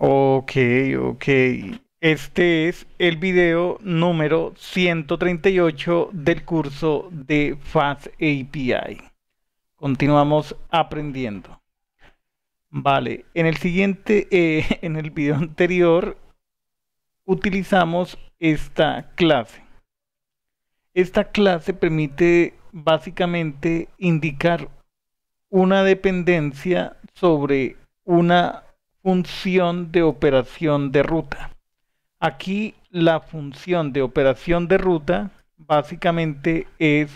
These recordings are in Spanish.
Ok, ok. Este es el video número 138 del curso de Fast API. Continuamos aprendiendo. Vale, en el siguiente, eh, en el video anterior, utilizamos esta clase. Esta clase permite básicamente indicar una dependencia sobre una función de operación de ruta. Aquí la función de operación de ruta básicamente es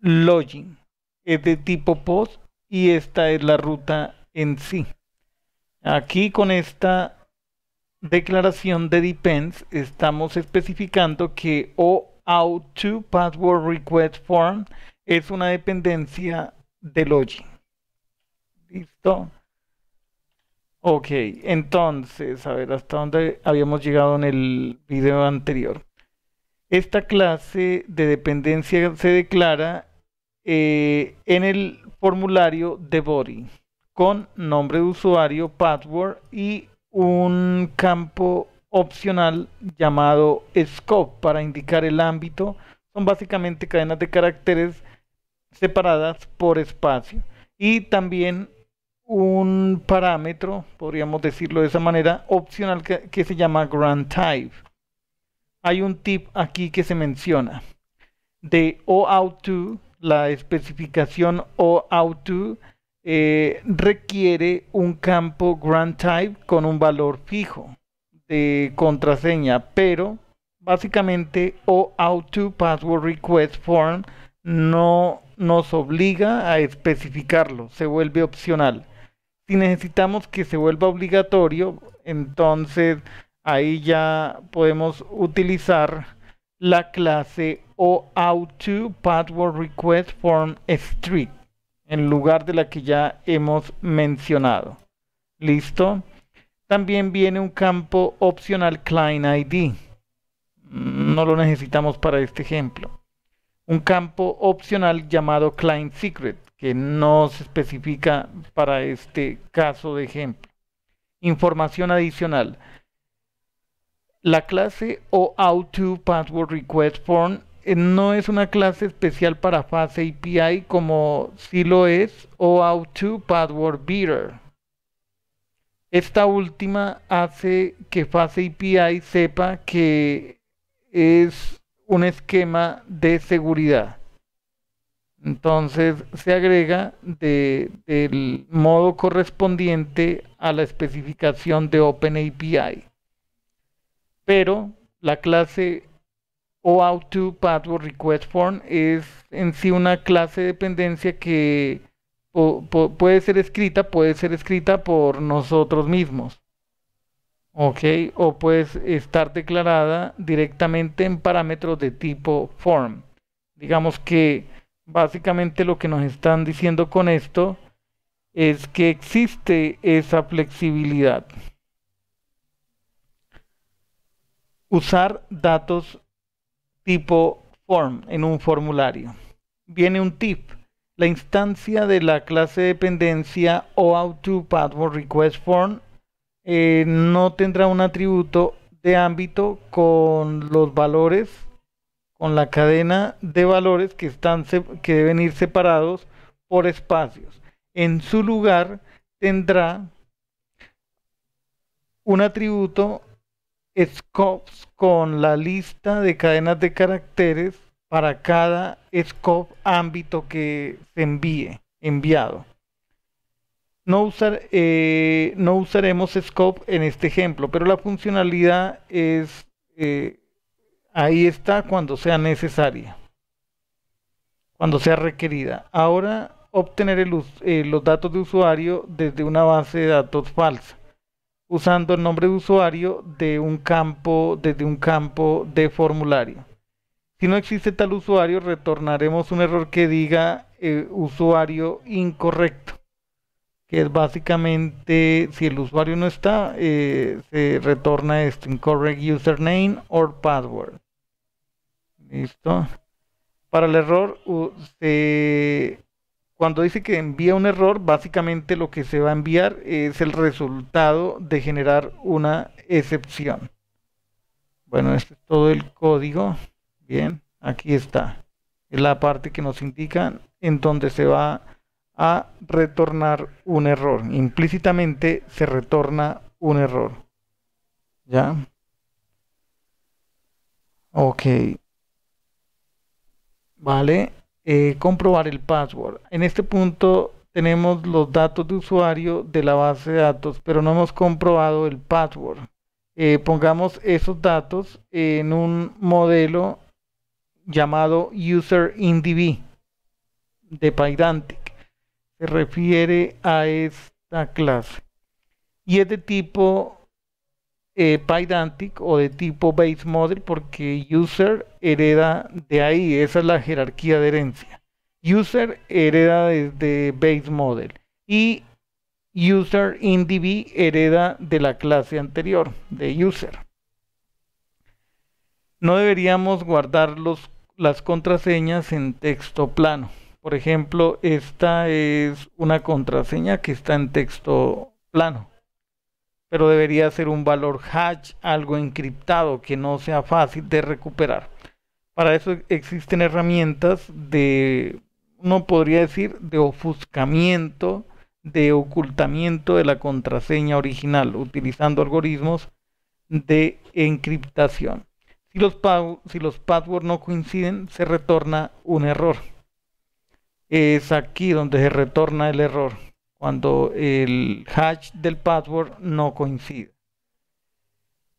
login, es de tipo post y esta es la ruta en sí. Aquí con esta declaración de depends estamos especificando que out 2 password request form es una dependencia de login. Listo. Ok, entonces, a ver, hasta dónde habíamos llegado en el video anterior. Esta clase de dependencia se declara eh, en el formulario de body con nombre de usuario, password y un campo opcional llamado scope para indicar el ámbito. Son básicamente cadenas de caracteres separadas por espacio. Y también un parámetro, podríamos decirlo de esa manera, opcional que, se llama Grand Type. Hay un tip aquí que se menciona. De OAuth2, la especificación OAuth2 eh, requiere un campo Grand Type con un valor fijo de contraseña, pero básicamente OAuth2 Password Request Form no nos obliga a especificarlo, se vuelve opcional necesitamos que se vuelva obligatorio, entonces ahí ya podemos utilizar la clase OAuth2 Password Request Form en lugar de la que ya hemos mencionado. ¿Listo? También viene un campo opcional Client ID. No lo necesitamos para este ejemplo. Un campo opcional llamado Client Secret que no se especifica para este caso de ejemplo. Información adicional. La clase OAuth2 eh, no es una clase especial para fase API como sí lo es OAuth2 Password Esta última hace que fase API sepa que es un esquema de seguridad. Entonces se agrega del modo correspondiente a la especificación de OpenAPI. Pero la clase OAuth2 Password Request Form es en sí una clase de dependencia que puede ser escrita, puede ser escrita por nosotros mismos. ¿Ok? O puede estar declarada directamente en parámetros de tipo form. Digamos que Básicamente lo que nos están diciendo con esto es que existe esa flexibilidad. Usar datos tipo form en un formulario. Viene un tip. La instancia de la clase dependencia OAuth2 Request Form eh, no tendrá un atributo de ámbito con los valores con la cadena de valores que, están, que deben ir separados por espacios. En su lugar tendrá un atributo scopes con la lista de cadenas de caracteres para cada scope ámbito que se envíe, enviado. No, usar, eh, no usaremos scope en este ejemplo, pero la funcionalidad es eh, Ahí está cuando sea necesaria, cuando sea requerida. Ahora obtener eh, los datos de usuario desde una base de datos falsa, usando el nombre de usuario de un campo, desde un campo de formulario. Si no existe tal usuario, retornaremos un error que diga eh, usuario incorrecto, que es básicamente si el usuario no está, eh, se retorna esto, incorrect username or password. Listo. Para el error, cuando dice que envía un error, básicamente lo que se va a enviar es el resultado de generar una excepción. Bueno, este es todo el código. Bien, aquí está. Es la parte que nos indica en donde se va a retornar un error. Implícitamente se retorna un error. ¿Ya? Ok. ¿vale? Eh, comprobar el password. En este punto tenemos los datos de usuario de la base de datos, pero no hemos comprobado el password. Eh, pongamos esos datos en un modelo llamado UserIndiv de Pydantic. Se refiere a esta clase. Y es de tipo eh, Pydantic o de tipo Base Model porque User hereda de ahí, esa es la jerarquía de herencia. User hereda desde Base Model y User hereda de la clase anterior, de User. No deberíamos guardar las contraseñas en texto plano. Por ejemplo, esta es una contraseña que está en texto plano pero debería ser un valor hash, algo encriptado que no sea fácil de recuperar. Para eso existen herramientas de, uno podría decir, de ofuscamiento, de ocultamiento de la contraseña original, utilizando algoritmos de encriptación. Si los, si los passwords no coinciden, se retorna un error. Es aquí donde se retorna el error cuando el hash del password no coincide.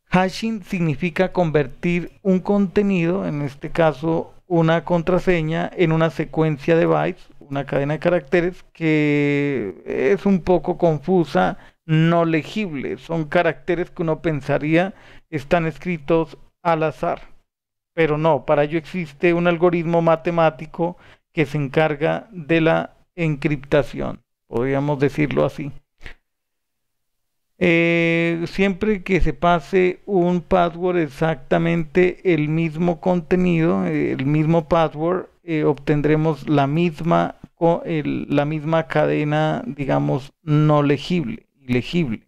Hashing significa convertir un contenido, en este caso una contraseña, en una secuencia de bytes, una cadena de caracteres que es un poco confusa, no legible. Son caracteres que uno pensaría están escritos al azar. Pero no, para ello existe un algoritmo matemático que se encarga de la encriptación podríamos decirlo así. Eh, siempre que se pase un password exactamente el mismo contenido, eh, el mismo password, eh, obtendremos la misma, la misma cadena, digamos, no legible, ilegible.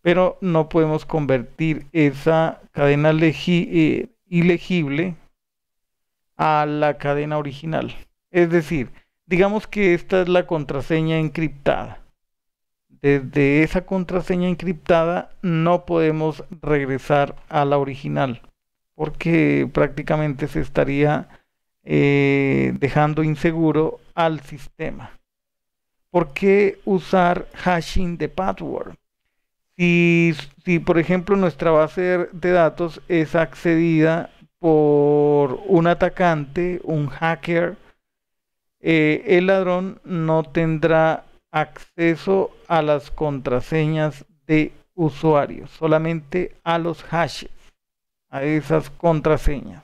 Pero no podemos convertir esa cadena ilegible a la cadena original. Es decir, digamos que esta es la contraseña encriptada. Desde esa contraseña encriptada no podemos regresar a la original porque prácticamente se estaría eh, dejando inseguro al sistema. ¿Por qué usar hashing de password? Si, si por ejemplo nuestra base de datos es accedida por un atacante, un hacker, eh, el ladrón no tendrá acceso a las contraseñas de usuarios, solamente a los hashes, a esas contraseñas.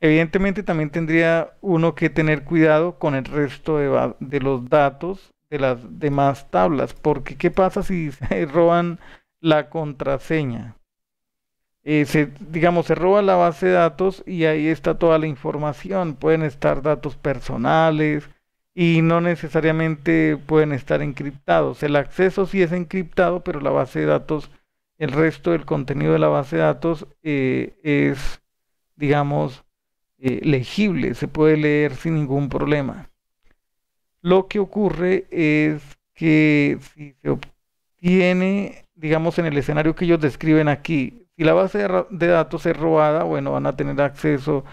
Evidentemente también tendría uno que tener cuidado con el resto de, de, los datos de las demás tablas, porque ¿qué pasa si se roban la contraseña? Eh, se, digamos, se roba la base de datos y ahí está toda la información. Pueden estar datos personales y no necesariamente pueden estar encriptados. El acceso sí es encriptado, pero la base de datos, el resto del contenido de la base de datos eh, es, digamos, eh, legible, se puede leer sin ningún problema. Lo que ocurre es que si se obtiene, digamos, en el escenario que ellos describen aquí, si la base de, datos es robada, bueno, van a tener acceso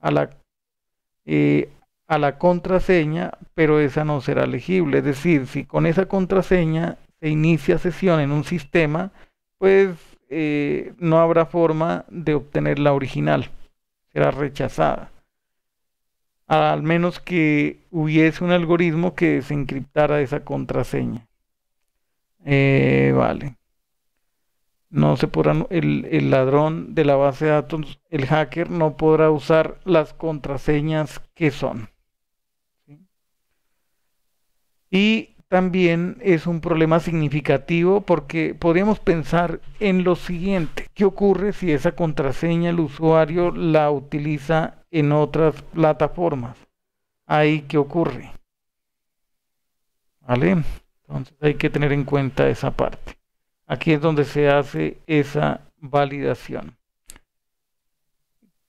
a la, eh, a la contraseña, pero esa no será legible. Es decir, si con esa contraseña se inicia sesión en un sistema, pues eh, no habrá forma de obtener la original. Será rechazada. Al menos que hubiese un algoritmo que desencriptara esa contraseña. Eh, vale no se podrán, el, ladrón de la base de datos, el hacker no podrá usar las contraseñas que son. Y también es un problema significativo porque podríamos pensar en lo siguiente, ¿qué ocurre si esa contraseña el usuario la utiliza en otras plataformas? Ahí qué ocurre. ¿Vale? Entonces hay que tener en cuenta esa parte. Aquí es donde se hace esa validación.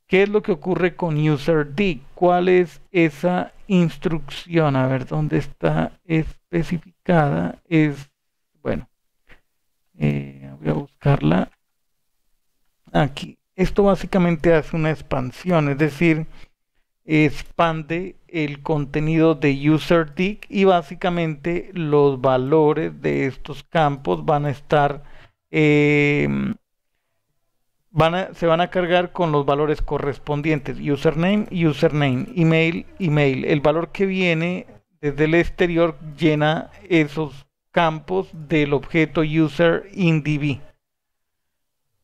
¿Qué es lo que ocurre con userd? ¿Cuál es esa instrucción? A ver, ¿dónde está especificada? Es, bueno, eh, voy a buscarla aquí. Esto básicamente hace una expansión, es decir, expande el contenido de UserDig y básicamente los valores de estos campos van a estar eh, van se van a cargar con los valores correspondientes username, username, email, email el valor que viene desde el exterior llena esos campos del objeto user in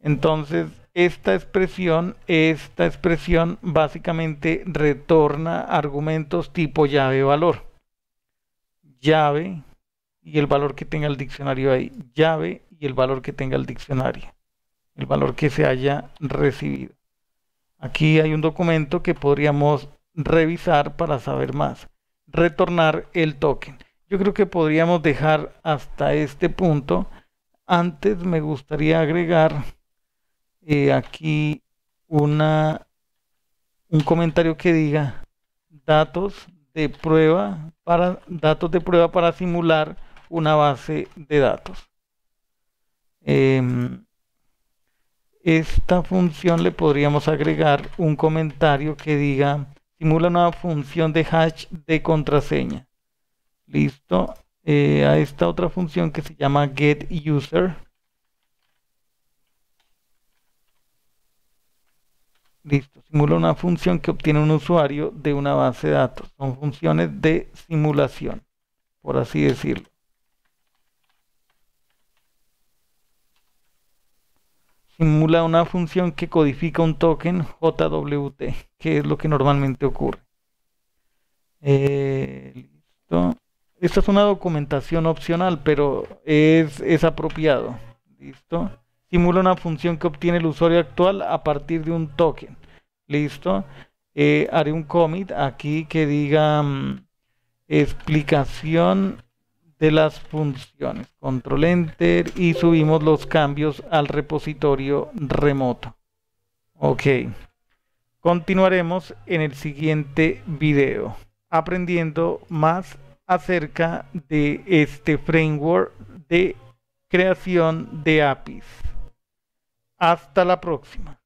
entonces esta expresión, esta expresión básicamente retorna argumentos tipo llave valor. Llave y el valor que tenga el diccionario ahí. Llave y el valor que tenga el diccionario. El valor que se haya recibido. Aquí hay un documento que podríamos revisar para saber más. Retornar el token. Yo creo que podríamos dejar hasta este punto. Antes me gustaría agregar eh, aquí una, un comentario que diga datos de prueba para datos de prueba para simular una base de datos. Em, esta función le podríamos agregar un comentario que diga simula una función de hash de contraseña. Listo. Eh, a esta otra función que se llama getUser, user Listo, simula una función que obtiene un usuario de una base de datos. Son funciones de simulación, por así decirlo. Simula una función que codifica un token JWT, que es lo que normalmente ocurre. Eh, listo. Esta es una documentación opcional, pero es, es apropiado. Listo simula una función que obtiene el usuario actual a partir de un token. Listo. Eh, haré un commit aquí que diga mm, explicación de las funciones. Control Enter y subimos los cambios al repositorio remoto. Ok. Continuaremos en el siguiente video aprendiendo más acerca de este framework de creación de APIs. Hasta la próxima.